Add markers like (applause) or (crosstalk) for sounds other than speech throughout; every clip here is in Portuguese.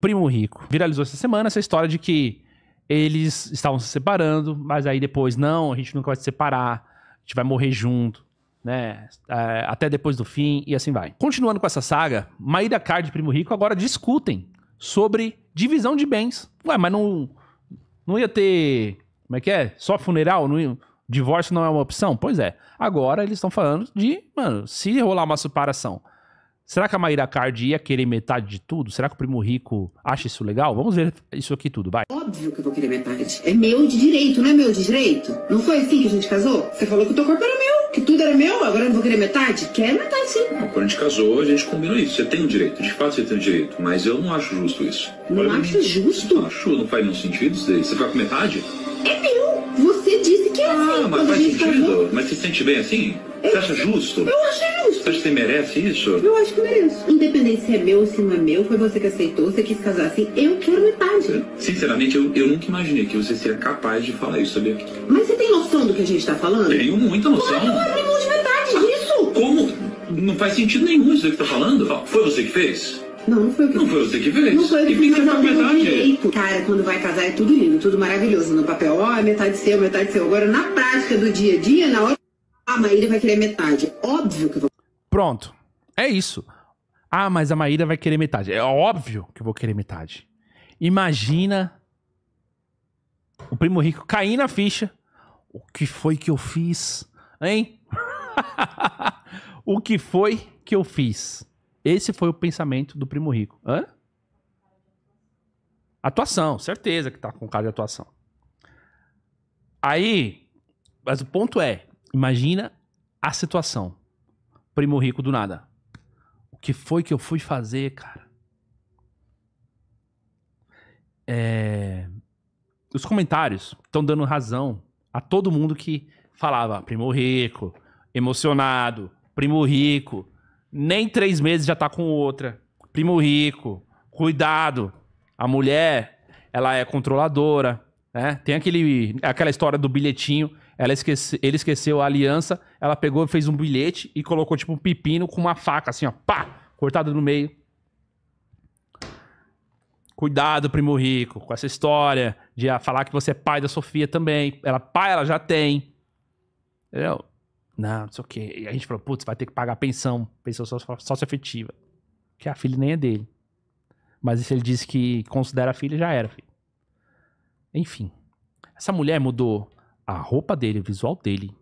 primo rico. Viralizou essa semana essa história de que eles estavam se separando, mas aí depois, não, a gente nunca vai se separar, a gente vai morrer junto, né? É, até depois do fim e assim vai. Continuando com essa saga, Maíra Card e Primo Rico agora discutem sobre divisão de bens. Ué, mas não, não ia ter. Como é que é? Só funeral? Não ia, divórcio não é uma opção? Pois é. Agora eles estão falando de, mano, se rolar uma separação Será que a Maíra Card ia querer metade de tudo? Será que o primo rico acha isso legal? Vamos ver isso aqui tudo, vai. Óbvio que eu vou querer metade. É meu de direito, não é meu de direito? Não foi assim que a gente casou? Você falou que o teu corpo era meu, que tudo era meu, agora eu não vou querer metade? Quer metade sim. Quando a gente casou, a gente combinou isso. Você tem o direito, de fato você tem o direito, mas eu não acho justo isso. Não acha acho justo? Não acho, não faz nenhum sentido isso daí. Você vai com metade? É meu! Você disse que é ah, assim. Ah, mas faz sentido? Casou. Mas você se sente bem assim? Eu... Você acha justo? Eu achei você merece isso? Eu acho que mereço. É Independente se é meu ou se não é meu, foi você que aceitou, você quis casar assim. Eu quero metade. Sinceramente, eu, eu nunca imaginei que você seria capaz de falar isso, sabia? Mas você tem noção do que a gente tá falando? Tenho muita noção. Como é que eu abri mão de metade disso? Como? Não faz sentido nenhum isso que tá falando. Foi você que fez? Não, não foi o que Não foi você que fez. Não foi o que E mas eu metade. Cara, quando vai casar é tudo lindo, tudo maravilhoso. No papel, ó, é metade seu, metade seu. Agora, na prática do dia a dia, na hora, a Maíra vai querer metade. Óbvio que eu vou Pronto. É isso. Ah, mas a Maíra vai querer metade. É óbvio que eu vou querer metade. Imagina o primo rico cair na ficha. O que foi que eu fiz? Hein? (laughs) o que foi que eu fiz? Esse foi o pensamento do primo rico. Hã? Atuação, certeza que tá com cara de atuação. Aí, mas o ponto é, imagina a situação primo rico do nada. O que foi que eu fui fazer, cara? É... Os comentários estão dando razão a todo mundo que falava primo rico, emocionado, primo rico, nem três meses já tá com outra, primo rico, cuidado, a mulher, ela é controladora, né? Tem aquele, aquela história do bilhetinho ela esquece, ele esqueceu a aliança, ela pegou, fez um bilhete e colocou tipo um pepino com uma faca, assim, ó, pá, cortado no meio. Cuidado, primo rico, com essa história de ah, falar que você é pai da Sofia também. Ela, pai, ela já tem. Entendeu? Não, não sei o quê. E a gente falou, putz, vai ter que pagar pensão, pensão sócio-afetiva. Que a filha nem é dele. Mas se ele disse que considera a filha, já era, filho. Enfim. Essa mulher mudou a roupa dele, o visual dele.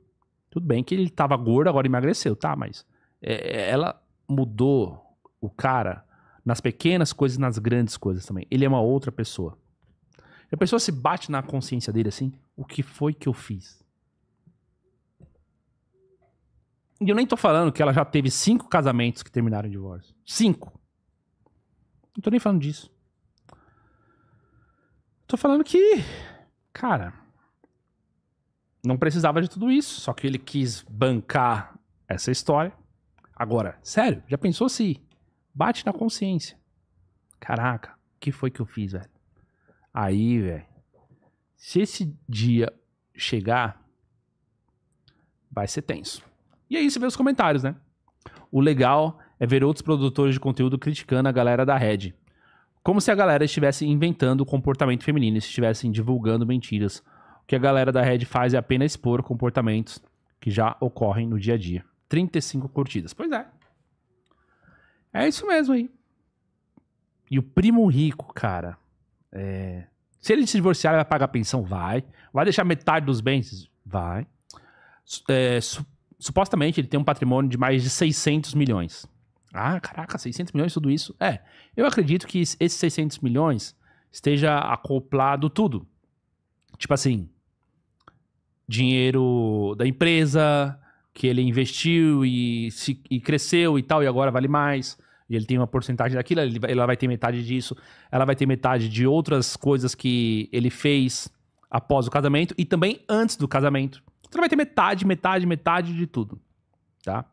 Tudo bem que ele tava gordo, agora emagreceu, tá? Mas é, é ela mudou o cara nas pequenas coisas nas grandes coisas também. Ele é uma outra pessoa. E a pessoa se bate na consciência dele assim: o que foi que eu fiz? E eu nem tô falando que ela já teve cinco casamentos que terminaram em divórcio. Cinco. Não tô nem falando disso. Tô falando que. Cara não precisava de tudo isso, só que ele quis bancar essa história. Agora, sério, já pensou se bate na consciência? Caraca, o que foi que eu fiz, velho? Aí, velho, se esse dia chegar, vai ser tenso. E aí você vê os comentários, né? O legal é ver outros produtores de conteúdo criticando a galera da rede. Como se a galera estivesse inventando o comportamento feminino, estivessem divulgando mentiras o que a galera da Red faz é apenas expor comportamentos que já ocorrem no dia a dia. 35 curtidas. Pois é. É isso mesmo aí. E o primo rico, cara. É... Se ele se divorciar, ele vai pagar pensão? Vai. Vai deixar metade dos bens? Vai. É, su supostamente ele tem um patrimônio de mais de 600 milhões. Ah, caraca, 600 milhões, tudo isso? É. Eu acredito que esses 600 milhões esteja acoplado tudo. Tipo assim, dinheiro da empresa que ele investiu e, se, e cresceu e tal, e agora vale mais. E ele tem uma porcentagem daquilo, ele, ela vai ter metade disso, ela vai ter metade de outras coisas que ele fez após o casamento e também antes do casamento. Então vai ter metade, metade, metade de tudo, tá?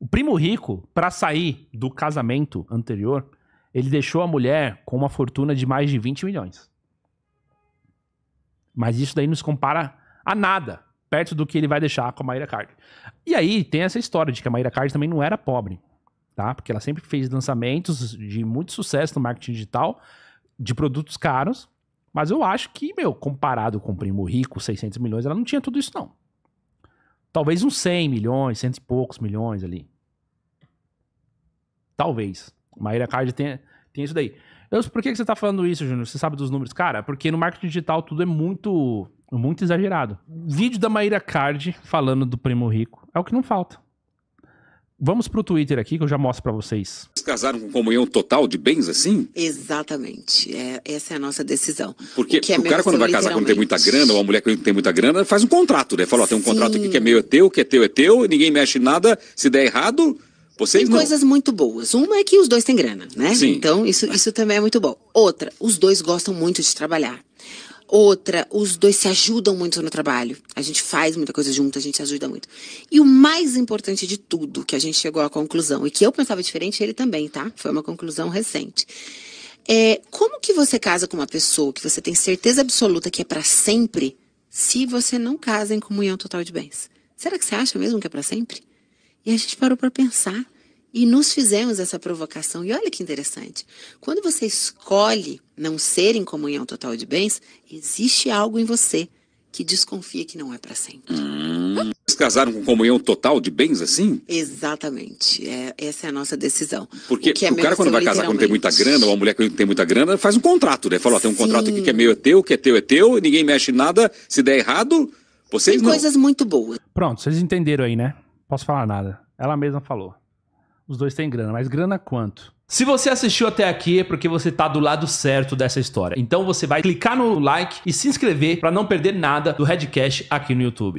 O primo rico, para sair do casamento anterior, ele deixou a mulher com uma fortuna de mais de 20 milhões. Mas isso daí nos compara a nada, perto do que ele vai deixar com a Mayra Card. E aí tem essa história de que a Mayra Card também não era pobre, tá? Porque ela sempre fez lançamentos de muito sucesso no marketing digital, de produtos caros, mas eu acho que, meu, comparado com o primo rico, 600 milhões, ela não tinha tudo isso não. Talvez uns 100 milhões, cento e poucos milhões ali. Talvez. Mayra Card tem tem isso daí. Eu, por que, que você está falando isso, Júnior? Você sabe dos números? Cara, porque no marketing digital tudo é muito, muito exagerado. Vídeo da Maíra Card falando do primo rico é o que não falta. Vamos pro Twitter aqui que eu já mostro para vocês. Vocês casaram com comunhão total de bens assim? Exatamente. É, essa é a nossa decisão. Porque o, é o cara, quando vai casar, quando tem muita grana, ou a mulher que tem muita grana, faz um contrato, né? Fala, tem um Sim. contrato aqui que é meu, é teu, que é teu, é teu, ninguém mexe em nada, se der errado, vocês Tem não... coisas muito boas. Uma é que os dois têm grana, né? Sim. Então, isso, isso também é muito bom. Outra, os dois gostam muito de trabalhar. Outra, os dois se ajudam muito no trabalho. A gente faz muita coisa junto, a gente se ajuda muito. E o mais importante de tudo, que a gente chegou à conclusão, e que eu pensava diferente, ele também, tá? Foi uma conclusão recente. É, como que você casa com uma pessoa que você tem certeza absoluta que é para sempre, se você não casa em comunhão total de bens? Será que você acha mesmo que é para sempre? E a gente parou para pensar e nos fizemos essa provocação. E olha que interessante. Quando você escolhe não ser em comunhão total de bens, existe algo em você que desconfia que não é para sempre. Hum. Vocês casaram com comunhão total de bens assim? Exatamente. É, essa é a nossa decisão. Porque o, é o cara, quando vai casar, quando tem muita grana, ou a mulher que tem muita grana, faz um contrato, né? Fala, tem um contrato aqui que é meu, é teu, que é teu, é teu, ninguém mexe em nada. Se der errado, vocês tem não. coisas muito boas. Pronto, vocês entenderam aí, né? Posso falar nada. Ela mesma falou. Os dois têm grana, mas grana quanto? Se você assistiu até aqui é porque você tá do lado certo dessa história. Então você vai clicar no like e se inscrever para não perder nada do Redcast aqui no YouTube.